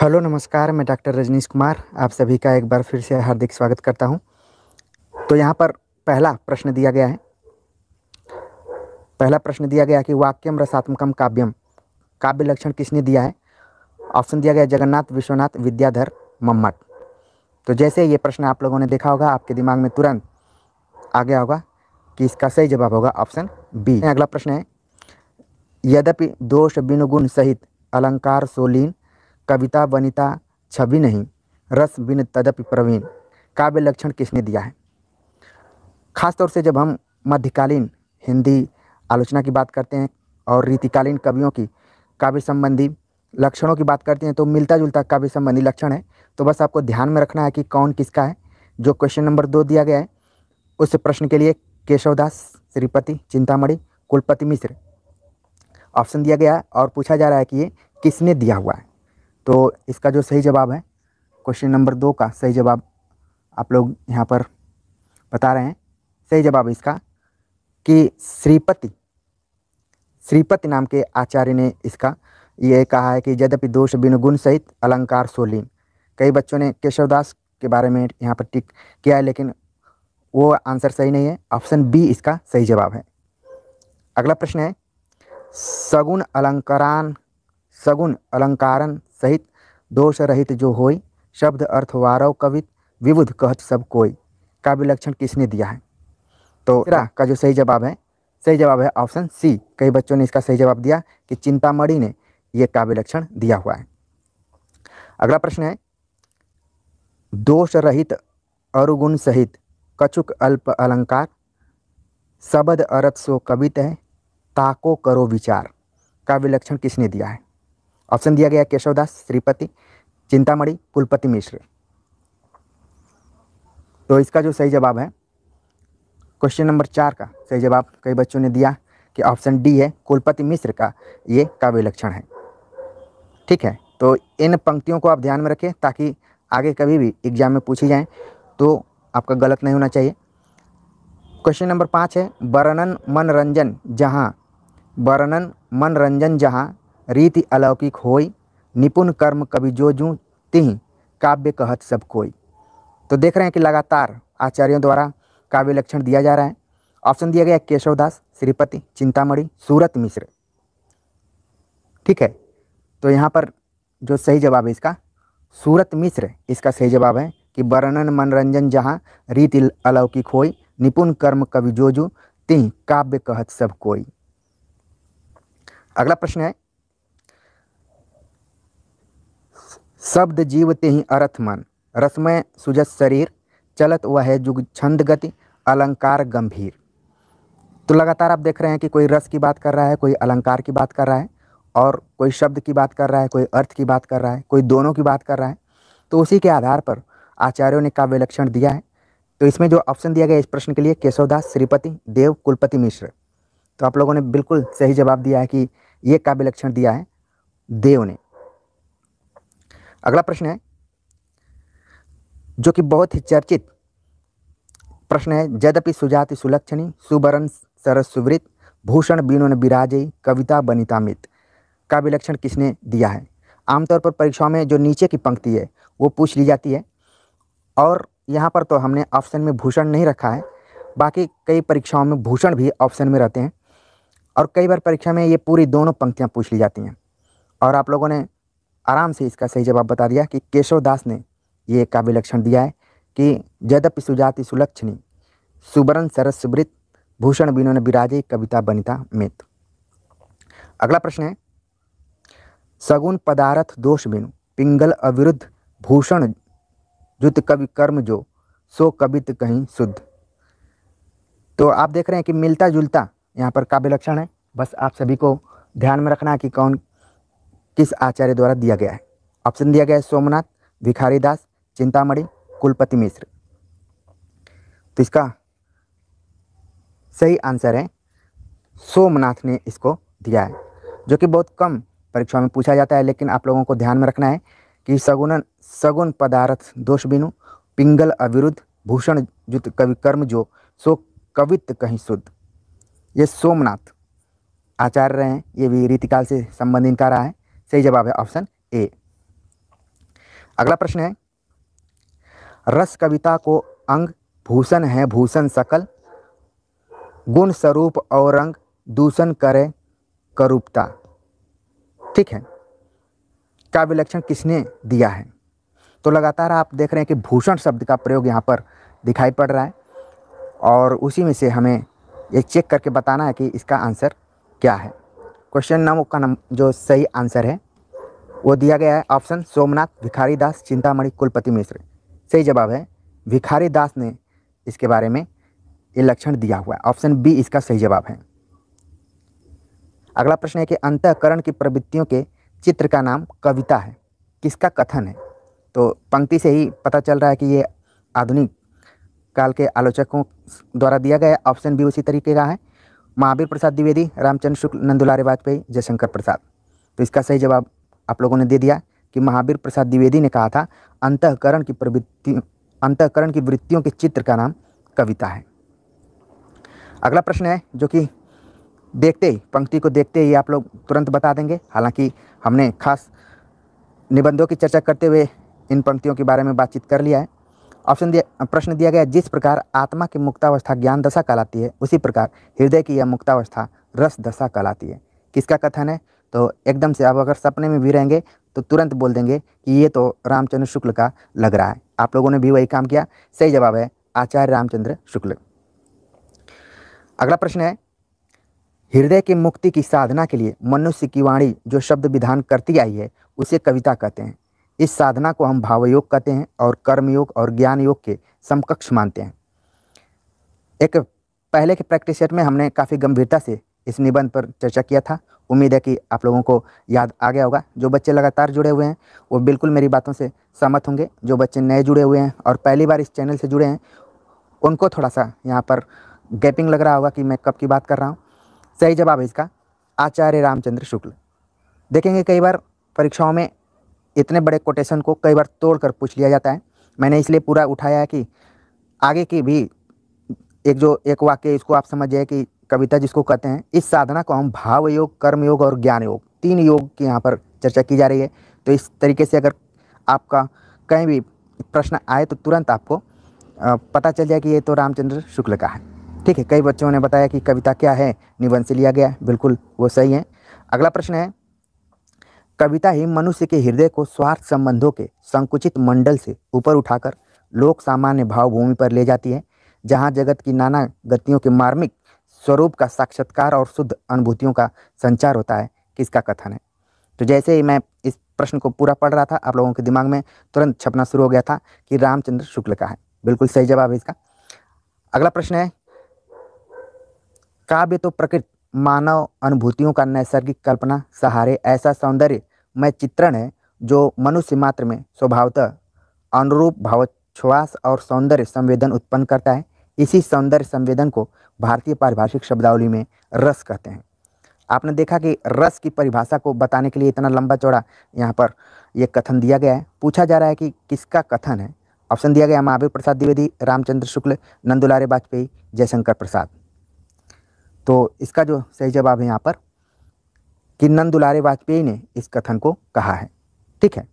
hello नमस्कार मैं doctor Rajneesh Kumar आप सभी का एक बार फिर से हार्दिक स्वागत करता हूं तो यहां पर पहला प्रश्न दिया गया है पहला प्रश्न दिया गया कि वाक्यम रसात्मकम काव्यम काव्य लक्षण किसने दिया है ऑप्शन दिया गया जगन्नाथ विश्वनाथ विद्याधर मम्मट तो जैसे ये प्रश्न आप लोगों ने देखा होगा आपके दिमाग में तुरंत आ गया होगा कि इसका सही जवाब होगा ऑप्शन बी अगला प्रश्न है यद्यपि दोष बिनुगुण सहित अलंकार सोलीन कविता वनिता छवि नहीं रस बिन तदपि प्रवीण काव्य लक्षण किसने दिया है खासतौर से जब हम मध्यकालीन हिंदी आलोचना की बात करते हैं और रीतिकालीन कवियों की काव्य संबंधी लक्षणों की बात करते हैं तो मिलता जुलता काव्य संबंधी लक्षण है तो बस आपको ध्यान में रखना है कि कौन किसका है जो क्वेश्चन नंबर दो दिया गया है उस प्रश्न के लिए केशवदास श्रीपति चिंतामणि कुलपति मिश्र ऑप्शन दिया गया और पूछा जा रहा है कि ये किसने दिया हुआ है तो इसका जो सही जवाब है क्वेश्चन नंबर दो का सही जवाब आप लोग यहाँ पर बता रहे हैं सही जवाब इसका कि श्रीपति श्रीपति नाम के आचार्य ने इसका ये कहा है कि यद्यपि दोष बिन गुण सहित अलंकार सोलीन कई बच्चों ने केशवदास के बारे में यहाँ पर टिक किया है लेकिन वो आंसर सही नहीं है ऑप्शन बी इसका सही जवाब है अगला प्रश्न है सगुण अलंकरण सगुण अलंकारण सहित दोष रहित जो होय शब्द अर्थ वारव कवित विबुध कहत सब कोई का विलक्षण किसने दिया है तो का जो सही जवाब है सही जवाब है ऑप्शन सी कई बच्चों ने इसका सही जवाब दिया कि चिंतामणि ने यह काव्य लक्षण दिया हुआ है अगला प्रश्न है दोष रहित अरुगुण सहित कचुक अल्प अलंकार शबद अरत सो कवित है ताको करो विचार का विलक्षण किसने दिया है ऑप्शन दिया गया केशवदास श्रीपति चिंतामणि कुलपति मिश्र तो इसका जो सही जवाब है क्वेश्चन नंबर चार का सही जवाब कई बच्चों ने दिया कि ऑप्शन डी है कुलपति मिश्र का ये काव्य लक्षण है ठीक है तो इन पंक्तियों को आप ध्यान में रखें ताकि आगे कभी भी एग्जाम में पूछी जाए तो आपका गलत नहीं होना चाहिए क्वेश्चन नंबर पाँच है वर्णन मनोरंजन जहाँ वर्णन मनोरंजन जहाँ रीति अलौकिक होई निपुण कर्म कभी जो जू तिह काव्य कहत सब कोई तो देख रहे हैं कि लगातार आचार्यों द्वारा काव्य लक्षण दिया जा रहा है ऑप्शन दिया गया केशवदास श्रीपति चिंतामणि सूरत मिश्र ठीक है तो यहाँ पर जो सही जवाब है इसका सूरत मिश्र इसका सही जवाब है कि वर्णन मनोरंजन जहाँ रीति अलौकिक होई निपुण कर्म कवि जोजू तिह काव्य कहत सब कोई अगला प्रश्न है शब्द जीवते ही अरथ मन रसमय सुजस शरीर चलत वह है जुग छंद गति अलंकार गंभीर तो लगातार आप देख रहे हैं कि कोई रस की बात कर रहा है कोई अलंकार की बात कर रहा है और कोई शब्द की बात कर रहा है कोई अर्थ की बात कर रहा है कोई दोनों की बात कर रहा है तो उसी के आधार पर आचार्यों ने काव्य लक्षण दिया है तो इसमें जो ऑप्शन दिया गया इस प्रश्न के लिए केशवदास श्रीपति देव कुलपति मिश्र तो आप लोगों ने बिल्कुल सही जवाब दिया है कि ये काव्य लक्षण दिया है देव ने अगला प्रश्न है जो कि बहुत ही चर्चित प्रश्न है यद्यपि सुजाति सुलक्षणी सुवरण सरस सुवृत भूषण बीनोन विराजय कविता बनिता मित का विलक्षण किसने दिया है आमतौर पर परीक्षाओं में जो नीचे की पंक्ति है वो पूछ ली जाती है और यहाँ पर तो हमने ऑप्शन में भूषण नहीं रखा है बाकी कई परीक्षाओं में भूषण भी ऑप्शन में रहते हैं और कई बार परीक्षा में ये पूरी दोनों पंक्तियाँ पूछ ली जाती हैं और आप लोगों ने आराम से इसका सही जवाब बता दिया कि केशव दास ने ये काव्य लक्षण दिया है कि जदपि सुजाति सुलक्षणी सुबरन सरस सुब्रित भूषण ने विराजे कविता बनिता मेत अगला प्रश्न है सगुन पदारथ दोष बिनु पिंगल अविरुद्ध भूषण जुत कवि कर्म जो सो कवित कहीं शुद्ध तो आप देख रहे हैं कि मिलता जुलता यहाँ पर काव्य लक्षण है बस आप सभी को ध्यान में रखना कि कौन किस आचार्य द्वारा दिया गया है ऑप्शन दिया गया है सोमनाथ भिखारी दास चिंतामणि कुलपति मिश्र तो इसका सही आंसर है सोमनाथ ने इसको दिया है जो कि बहुत कम परीक्षा में पूछा जाता है लेकिन आप लोगों को ध्यान में रखना है कि सगुण सगुन पदार्थ दोष बिनु पिंगल अविरुद्ध भूषण युत कवि कर्म जो सो कवित्त कहीं शुद्ध ये सोमनाथ आचार्य रहे हैं ये भी रीतिकाल से संबंध कर रहा है सही जवाब है ऑप्शन ए अगला प्रश्न है रस कविता को अंग भूषण है भूषण सकल गुण स्वरूप और अंग दूषण करे करूपता ठीक है काव्य लक्षण किसने दिया है तो लगातार आप देख रहे हैं कि भूषण शब्द का प्रयोग यहाँ पर दिखाई पड़ रहा है और उसी में से हमें ये चेक करके बताना है कि इसका आंसर क्या है क्वेश्चन नंबर का नम जो सही आंसर है वो दिया गया है ऑप्शन सोमनाथ भिखारी दास चिंतामणि कुलपति मिश्र सही जवाब है भिखारी दास ने इसके बारे में ये लक्षण दिया हुआ है ऑप्शन बी इसका सही जवाब है अगला प्रश्न है कि अंतकरण की प्रवृत्तियों के चित्र का नाम कविता है किसका कथन है तो पंक्ति से ही पता चल रहा है कि ये आधुनिक काल के आलोचकों द्वारा दिया गया ऑप्शन बी उसी तरीके का है महावीर प्रसाद द्विवेदी रामचंद्र शुक्ल नंदुलारे वाजपेयी जयशंकर प्रसाद तो इसका सही जवाब आप लोगों ने दे दिया कि महावीर प्रसाद द्विवेदी ने कहा था अंतकरण की प्रवृत्ति अंतकरण की वृत्तियों के चित्र का नाम कविता है अगला प्रश्न है जो कि देखते ही पंक्ति को देखते ही आप लोग तुरंत बता देंगे हालांकि हमने खास निबंधों की चर्चा करते हुए इन पंक्तियों के बारे में बातचीत कर लिया है ऑप्शन दिया प्रश्न दिया गया जिस प्रकार आत्मा की मुक्तावस्था ज्ञान दशा कहलाती है उसी प्रकार हृदय की यह मुक्तावस्था रस दशा कहलाती है किसका कथन है तो एकदम से आप अगर सपने में भी रहेंगे तो तुरंत बोल देंगे कि ये तो रामचंद्र शुक्ल का लग रहा है आप लोगों ने भी वही काम किया सही जवाब है आचार्य रामचंद्र शुक्ल अगला प्रश्न है हृदय की मुक्ति की साधना के लिए मनुष्य की वाणी जो शब्द विधान करती आई है उसे कविता कहते हैं इस साधना को हम भावयोग कहते हैं और कर्मयोग और ज्ञान योग के समकक्ष मानते हैं एक पहले के प्रैक्टिस सेट में हमने काफ़ी गंभीरता से इस निबंध पर चर्चा किया था उम्मीद है कि आप लोगों को याद आ गया होगा जो बच्चे लगातार जुड़े हुए हैं वो बिल्कुल मेरी बातों से सहमत होंगे जो बच्चे नए जुड़े हुए हैं और पहली बार इस चैनल से जुड़े हैं उनको थोड़ा सा यहाँ पर गैपिंग लग रहा होगा कि मैं कब की बात कर रहा हूँ सही जवाब है इसका आचार्य रामचंद्र शुक्ल देखेंगे कई बार परीक्षाओं में इतने बड़े कोटेशन को कई बार तोड़ कर पूछ लिया जाता है मैंने इसलिए पूरा उठाया है कि आगे की भी एक जो एक वाक्य इसको आप समझ जाए कि कविता जिसको कहते हैं इस साधना को हम भाव योग कर्म योग और ज्ञान योग तीन योग की यहाँ पर चर्चा की जा रही है तो इस तरीके से अगर आपका कहीं भी प्रश्न आए तो तुरंत आपको पता चल जाए कि ये तो रामचंद्र शुक्ल का है ठीक है कई बच्चों ने बताया कि कविता क्या है निबंध से लिया गया बिल्कुल वो सही है अगला प्रश्न है कविता ही मनुष्य के हृदय को स्वार्थ संबंधों के संकुचित मंडल से ऊपर उठाकर लोक सामान्य भावभूमि पर ले जाती है जहाँ जगत की नाना गतियों के मार्मिक स्वरूप का साक्षात्कार और शुद्ध अनुभूतियों का संचार होता है किसका कथन है तो जैसे ही मैं इस प्रश्न को पूरा पढ़ रहा था आप लोगों के दिमाग में तुरंत छपना शुरू हो गया था कि रामचंद्र शुक्ल का है बिल्कुल सही जवाब है इसका अगला प्रश्न है काव्य तो प्रकृति मानव अनुभूतियों का नैसर्गिक कल्पना सहारे ऐसा सौंदर्य में चित्रण है जो मनुष्य मात्र में स्वभावतः अनुरूप भावोच्छ्वास और सौंदर्य संवेदन उत्पन्न करता है इसी सौंदर्य संवेदन को भारतीय पारिभाषिक शब्दावली में रस कहते हैं आपने देखा कि रस की परिभाषा को बताने के लिए इतना लंबा चौड़ा यहाँ पर यह कथन दिया गया है पूछा जा रहा है कि किसका कथन है ऑप्शन दिया गया महावीर प्रसाद द्विवेदी रामचंद्र शुक्ल नंदुलारे वाजपेयी जयशंकर प्रसाद तो इसका जो सही जवाब है यहाँ पर कि नंद दुलारे वाजपेयी ने इस कथन को कहा है ठीक है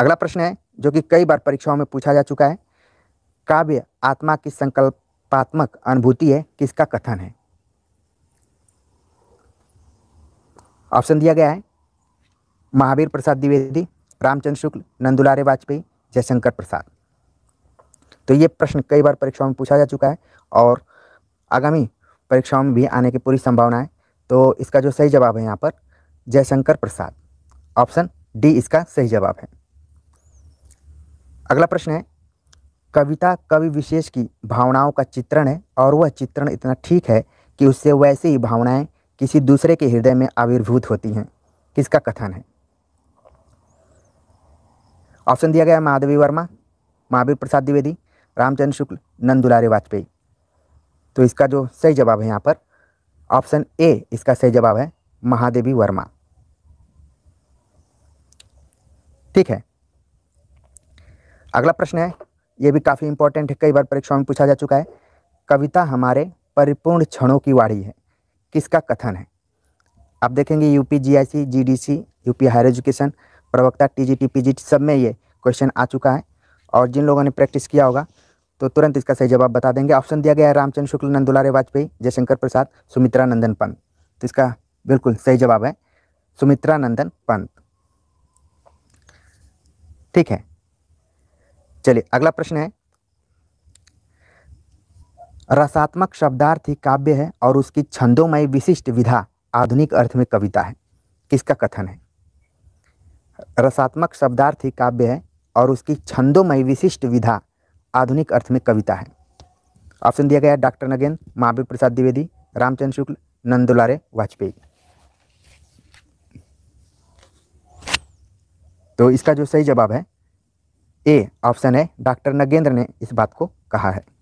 अगला प्रश्न है जो कि कई बार परीक्षाओं में पूछा जा चुका है काव्य आत्मा की संकल्पात्मक अनुभूति है किसका कथन है ऑप्शन दिया गया है महावीर प्रसाद द्विवेदी रामचंद्र शुक्ल नंदुलारे वाजपेयी जयशंकर प्रसाद तो ये प्रश्न कई बार परीक्षाओं में पूछा जा चुका है और आगामी परीक्षाओं में भी आने की पूरी संभावना है तो इसका जो सही जवाब है यहाँ पर जयशंकर प्रसाद ऑप्शन डी इसका सही जवाब है अगला प्रश्न है कविता कवि विशेष की भावनाओं का चित्रण है और वह चित्रण इतना ठीक है कि उससे वैसे ही भावनाएं किसी दूसरे के हृदय में आविर्भूत होती हैं किसका कथन है ऑप्शन दिया गया माधवी महादेवी वर्मा महावीर प्रसाद द्विवेदी रामचंद्र शुक्ल नंदुलारी वाजपेयी तो इसका जो सही जवाब है यहाँ पर ऑप्शन ए इसका सही जवाब है महादेवी वर्मा ठीक है अगला प्रश्न है यह भी काफ़ी इंपॉर्टेंट है कई बार परीक्षाओं में पूछा जा चुका है कविता हमारे परिपूर्ण क्षणों की वाड़ी है किसका कथन है आप देखेंगे UP GIC GDC UP higher education प्रवक्ता टीजीटी पीजीटी सब में ये क्वेश्चन आ चुका है और जिन लोगों ने प्रैक्टिस किया होगा तो तुरंत इसका सही जवाब बता देंगे ऑप्शन दिया गया है रामचंद्र शुक्ल नंदुलारे वाजपेयी जयशंकर प्रसाद सुमित्रा नंदन पंत तो इसका बिल्कुल सही जवाब है सुमित्रा नंदन पंत ठीक है चलिए अगला प्रश्न है रसात्मक शब्दार्थ ही काव्य है और उसकी छंदोमय विशिष्ट विधा आधुनिक अर्थ में कविता है किसका कथन है रसात्मक शब्दार्थ ही काव्य है और उसकी छंदोमय विशिष्ट विधा आधुनिक अर्थ में कविता है ऑप्शन दिया गया है डॉक्टर नगेन महावीर प्रसाद द्विवेदी रामचंद्र शुक्ल नंदुलारे वाजपेयी तो इसका जो सही जवाब है ए ऑप्शन है डॉक्टर नगेंद्र ने इस बात को कहा है